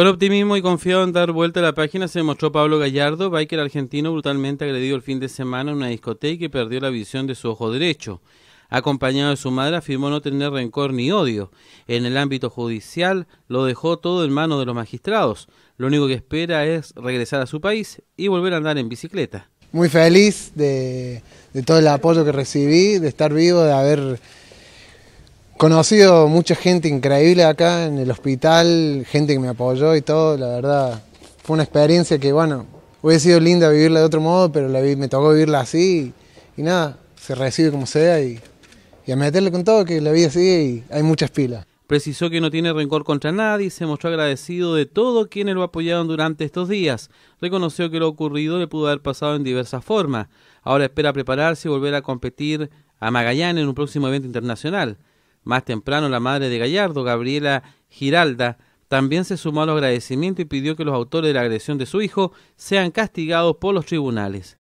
Con optimismo y confiado en dar vuelta a la página se mostró Pablo Gallardo, biker argentino brutalmente agredido el fin de semana en una discoteca y que perdió la visión de su ojo derecho. Acompañado de su madre, afirmó no tener rencor ni odio. En el ámbito judicial lo dejó todo en manos de los magistrados. Lo único que espera es regresar a su país y volver a andar en bicicleta. Muy feliz de todo el apoyo que recibí, de estar vivo, de haber conocido mucha gente increíble acá en el hospital, gente que me apoyó y todo, la verdad, fue una experiencia que, bueno, hubiera sido linda vivirla de otro modo, pero la me tocó vivirla así y, nada, se recibe como sea y, y a meterle con todo que la vida sigue y hay muchas pilas. Precisó que no tiene rencor contra nadie y se mostró agradecido de todo quienes lo apoyaron durante estos días. Reconoció que lo ocurrido le pudo haber pasado en diversas formas. Ahora espera prepararse y volver a competir a Magallanes en un próximo evento internacional. Más temprano, la madre de Gallardo, Gabriela Giralda, también se sumó al agradecimiento y pidió que los autores de la agresión de su hijo sean castigados por los tribunales.